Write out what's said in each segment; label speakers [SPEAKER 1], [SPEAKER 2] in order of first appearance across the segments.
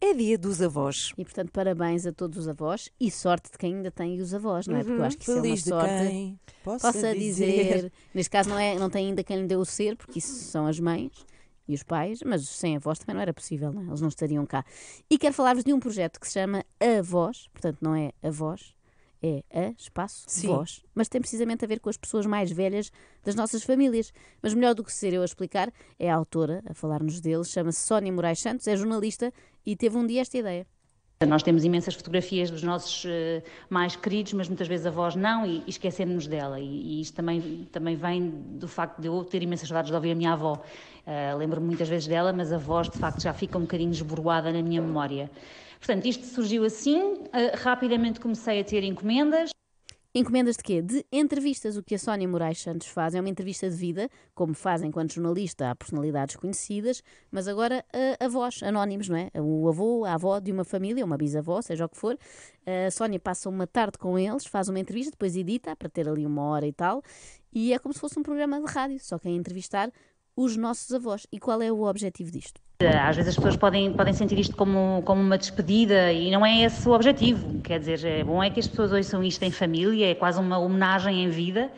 [SPEAKER 1] é dia dos avós. E portanto, parabéns a todos os avós e sorte de quem ainda tem os avós, não é? Porque eu acho que Feliz isso é uma uhum. sorte. Posso possa dizer. dizer. Neste caso, não, é, não tem ainda quem lhe deu o ser, porque isso são as mães e os pais, mas sem avós também não era possível, não é? eles não estariam cá. E quero falar-vos de um projeto que se chama Avós, portanto não é avós, é a espaço Sim. voz, mas tem precisamente a ver com as pessoas mais velhas das nossas famílias. Mas melhor do que ser eu a explicar, é a autora a falar-nos dele, chama-se Sónia Moraes Santos, é jornalista e teve um dia esta ideia. Nós temos imensas fotografias dos nossos eh, mais queridos, mas muitas vezes a voz não e, esquecemos-nos dela. E, e isto também, também vem do facto de eu ter imensas saudades de ouvir a minha avó. Uh, Lembro-me muitas vezes dela, mas a voz de facto já fica um bocadinho esboroada na minha memória. Portanto, isto surgiu assim, uh, rapidamente comecei a ter encomendas. Encomendas de quê? De entrevistas. O que a Sónia Moraes Santos faz é uma entrevista de vida, como faz enquanto jornalista a personalidades conhecidas, mas agora a avós, anónimos, não é? O avô, a avó de uma família, uma bisavó, seja o que for. A Sónia passa uma tarde com eles, faz uma entrevista, depois edita para ter ali uma hora e tal. E é como se fosse um programa de rádio, só que a é entrevistar os nossos avós. E qual é o objetivo disto?
[SPEAKER 2] Às vezes as pessoas
[SPEAKER 1] podem, podem sentir isto como, como uma despedida e não é esse o objetivo. Quer dizer, é bom é que as pessoas ouçam isto em família, é quase uma homenagem em vida.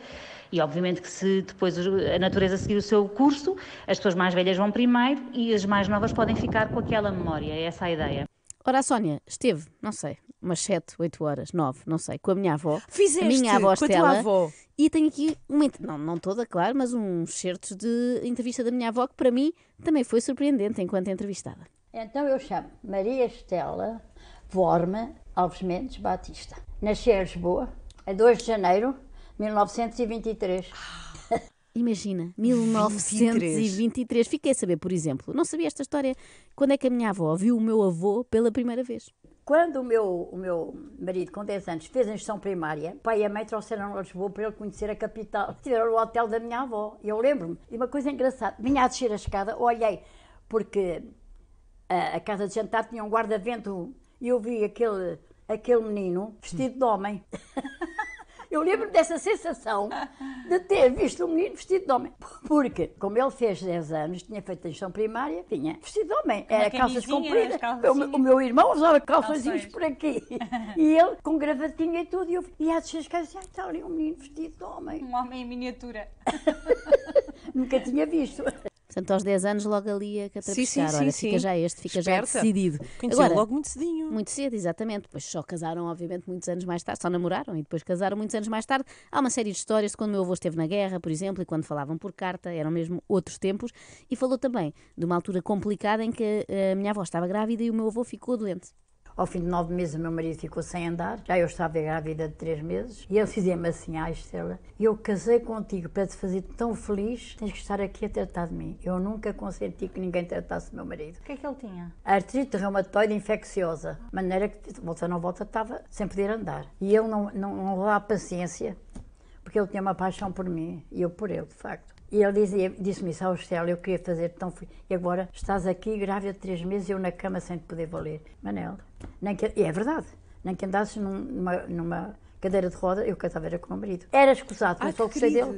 [SPEAKER 1] E obviamente que se depois a natureza seguir o seu
[SPEAKER 2] curso, as pessoas mais velhas vão primeiro e as mais novas podem ficar com aquela memória. É essa a ideia.
[SPEAKER 1] Ora, a Sónia esteve, não sei, umas 7, 8 horas, 9, não sei, com a minha avó. Fizeste a minha avó com Estela, a tua avó. E tenho aqui, uma, não, não toda, claro, mas uns certos de entrevista da minha avó que para mim também foi surpreendente enquanto entrevistada. Então eu chamo Maria
[SPEAKER 2] Estela Vorma Alves Mendes Batista. Nasci em Lisboa, a
[SPEAKER 1] 2 de janeiro de 1923. Imagina, 1923. Fiquei a saber, por exemplo, não sabia esta história, quando é que a minha avó viu o meu avô pela primeira vez. Quando o meu, o meu marido, com 10 anos, fez a instrução primária,
[SPEAKER 2] pai e a mãe trouxeram a Lisboa para ele conhecer a capital. Tiveram o hotel da minha avó. e Eu lembro-me. E uma coisa engraçada, vinha a descer a escada, olhei, porque a, eh, a casa de jantar tinha um guarda-vento e eu vi aquele, aquele menino vestido de homem. Eu lembro dessa sensação de ter visto um menino vestido de homem. Porque, como ele fez 10 anos, tinha feito atenção primária, tinha vestido de homem. Era calças compridas. O, o, meu irmão usava calçazinhos por aqui. e ele com gravatinha e tudo. E eu ia descer as casas está ali um menino vestido de homem. Um homem em miniatura.
[SPEAKER 1] Nunca tinha visto. Portanto, aos 10 anos, logo ali a é catrapescar. Sim, sim, sim, Ora, sim, fica já este, fica Esperta. já decidido. Agora, logo muito cedinho. Muito cedo, exatamente. Pois só casaram, obviamente, muitos anos mais tarde. Só namoraram e depois casaram muitos anos mais tarde. Há uma série de histórias de quando o meu avô esteve na guerra, por exemplo, e quando falavam por carta, eram mesmo outros tempos. E falou também de uma altura complicada em que eh, a minha avó estava grávida e o meu avô ficou doente. Ao fim de nove meses, o meu marido ficou sem andar, já eu estava grávida de três meses,
[SPEAKER 2] e ele dizia-me assim: Ah, Estela, eu casei contigo para te fazer tão feliz, tens que estar aqui a tratar de mim. Eu nunca consenti que ninguém tratasse o meu marido. O que é que ele tinha? Artrite reumatoide infecciosa, de maneira que, volta não volta, estava sem poder andar. E ele não, não, não dá paciência porque ele tinha uma paixão por mim e eu por ele, de facto. E ele dizia, disse-me isso, ao Austela, eu queria fazer tão feliz. E agora estás aqui grávida de três meses, eu na cama sem te poder valer. Manel, nem que, e é verdade, nem que andasses num, numa, numa cadeira de roda, eu cantava era com o meu marido.
[SPEAKER 1] Era escusado, mas ah, só gostei dele.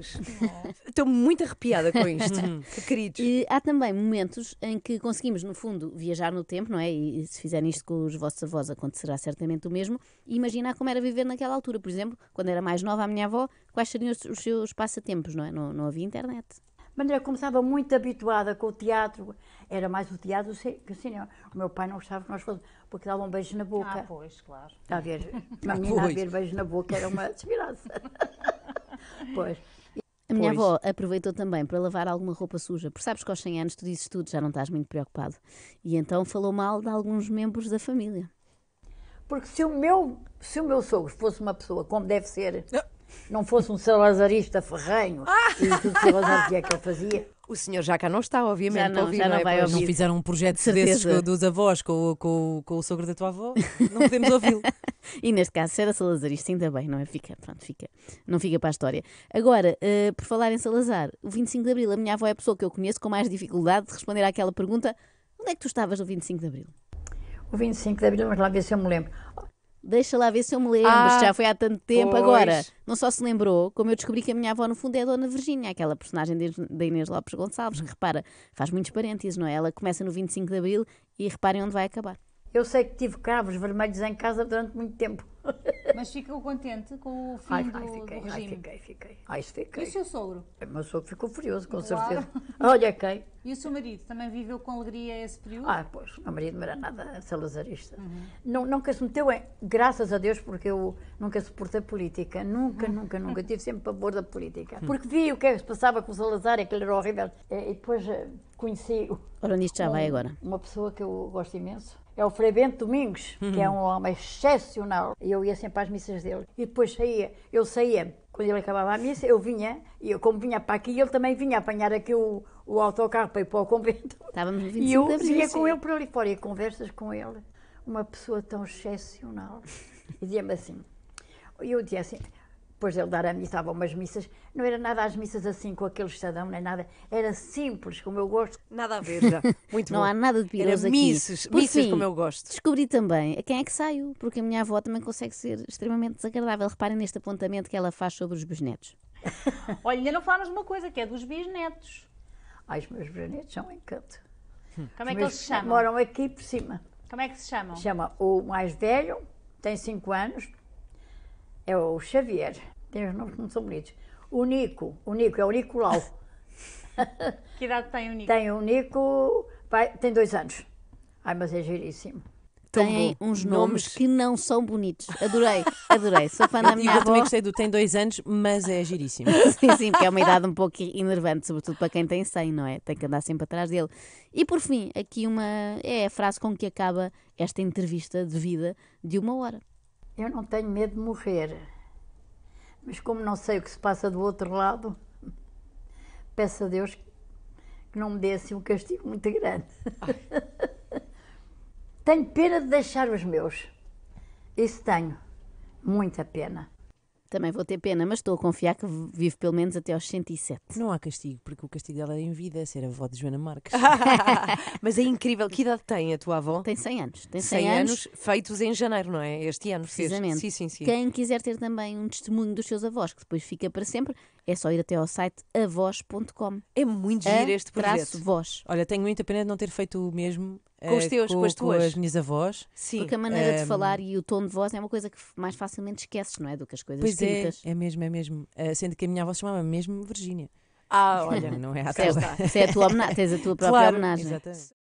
[SPEAKER 1] Estou muito arrepiada com isto. que uhum. queridos. E há também momentos em que conseguimos, no fundo, viajar no tempo, não é? E se fizerem isto com os vossos avós, acontecerá certamente o mesmo. E imaginar como era viver naquela altura. Por exemplo, quando era mais nova a minha avó, quais seriam os seus passatempos, não é? Não, não havia internet maneira como estava
[SPEAKER 2] muito habituada com o teatro, era mais o teatro que o cinema. O meu pai não gostava que nós fôssemos, porque dava um beijo na boca. Ah, pois, claro. a ver? Uma ah, menina a ver beijo na boca era uma desgraça.
[SPEAKER 1] pois. A minha pois. avó aproveitou também para lavar alguma roupa suja, porque sabes que aos 100 anos tu dizes tudo, já não estás muito preocupado. E então falou mal de alguns membros da família.
[SPEAKER 2] Porque se o meu, se o meu sogro fosse uma pessoa como deve ser, ah não fosse um salazarista ferranho ah! e tudo Salazar que é que ele fazia. O senhor já cá não está, obviamente. Já não, ouvir, já não, é vai ouvir. Não fizeram um projeto desses Certeza. dos
[SPEAKER 1] avós com, o- com com o sogro da tua avó? Não podemos ouvi-lo. E neste caso, se era salazarista, ainda bem, não é? Fica, pronto, fica. Não fica para a história. Agora, eh, por falar em Salazar, o 25 de Abril, a minha avó é a pessoa que eu conheço com mais dificuldade de responder àquela pergunta: onde é que tu estavas no 25 de Abril? O 25 de abril, mas lá ver se eu me lembro. Deixa lá ver se eu me lembro, ah, já foi há tanto tempo. Pois. Agora, não só se lembrou, como eu descobri que a minha avó, no fundo, é a Dona Virgínia, aquela personagem da Inês Lopes Gonçalves, que repara, faz muitos parênteses, não é? Ela começa no 25 de Abril e reparem onde vai acabar. Eu sei que tive cravos vermelhos em casa durante muito tempo.
[SPEAKER 2] Mas ficou contente com o fim ai, do, ai, fiquei, do regime? Ai, fiquei, fiquei. Ai, fiquei. E o seu sogro? O meu sogro ficou furioso, com certeza. Olha quem. E o seu marido também viveu com alegria esse período? Ah, pois, o meu marido não era nada salazarista. Uhum. Não, nunca se meteu em... Graças a Deus, porque eu nunca suportei política. Nunca, uhum. nunca, nunca. Tive sempre pavor da política. Uhum. Porque vi o que é que se passava com o Salazar, aquele era horrível. E depois eh,
[SPEAKER 1] conheci... Ora, nisto já vai agora.
[SPEAKER 2] Uma pessoa que eu gosto imenso, é o Frei Bento Domingos, uhum. que é um uhum. homem excepcional. E eu ia sempre às missas dele. E depois saía, eu saía. Quando ele acabava a missa, eu vinha, e eu, como vinha para aqui, ele também vinha apanhar aqui o, o autocarro para ir para o convento. Estávamos E eu ia com ele para ali fora, e conversas com ele. Uma pessoa tão excepcional. E dizia-me assim, e eu dizia assim, depois de ele dar a missa, estava umas missas, não era nada às missas assim com aquele estadão, nem nada, era simples, como eu gosto. Nada a ver já, muito Não bom. há nada de piroso aqui. missas, Por missas fim, como eu gosto.
[SPEAKER 1] descobri também a quem é que saio, porque a minha avó também consegue ser extremamente desagradável. Reparem neste apontamento que ela faz sobre os bisnetos.
[SPEAKER 2] Olha, ainda não falamos de uma coisa, que é dos bisnetos.
[SPEAKER 1] Ai, os meus bisnetos são um encanto. Hum. Como é que eles se chamam? Moram aqui por cima.
[SPEAKER 2] Como é que se chamam? Chama o mais velho, tem 5 anos, é o Xavier. Tem os nomes que não são bonitos. O Nico. O Nico é o Nicolau. que idade tem o Nico? Tem o Nico. Vai, tem dois anos. Ai, mas é giríssimo. tem uns nomes. nomes.
[SPEAKER 1] que não são bonitos. Adorei, adorei. Sou fã da minha eu também gostei do tem dois anos, mas é giríssimo. sim, sim, porque é uma idade um pouco enervante, sobretudo para quem tem 100, não é? Tem que andar sempre atrás dele. E por fim, aqui uma é a frase com que acaba esta entrevista de vida de uma hora. Eu não tenho medo de morrer,
[SPEAKER 2] mas como não sei o que se passa do outro lado, peço a Deus que não me dê assim um castigo muito grande. tenho pena
[SPEAKER 1] de deixar os meus, isso tenho, muita pena. Também vou ter pena, mas estou a confiar que vivo pelo menos até aos 107. Não há castigo, porque o castigo dela é em vida, é ser avó de Joana Marques. mas é incrível. Que idade tem a tua avó? Tem 100 anos. Tem 100, 100 anos, anos feitos em janeiro, não é? Este ano Precisamente. Fez. Sim, sim, sim. Quem quiser ter também um testemunho dos seus avós, que depois fica para sempre, é só ir até ao site avós.com. É muito giro este projeto. Traço voz. Olha, tenho muita pena de não ter feito o mesmo com os eh, teus, com, com as tuas. Com as minhas avós. Sim. Porque a maneira um, de falar e o tom de voz é uma coisa que mais facilmente esqueces, não é? Do que as coisas pois É, é mesmo, é mesmo. Uh, sendo que a minha avó chamava mesmo Virgínia. Ah, olha, não é, é a tua. Se é a tua homenagem, tens a tua própria claro, homenagem.
[SPEAKER 2] Exatamente.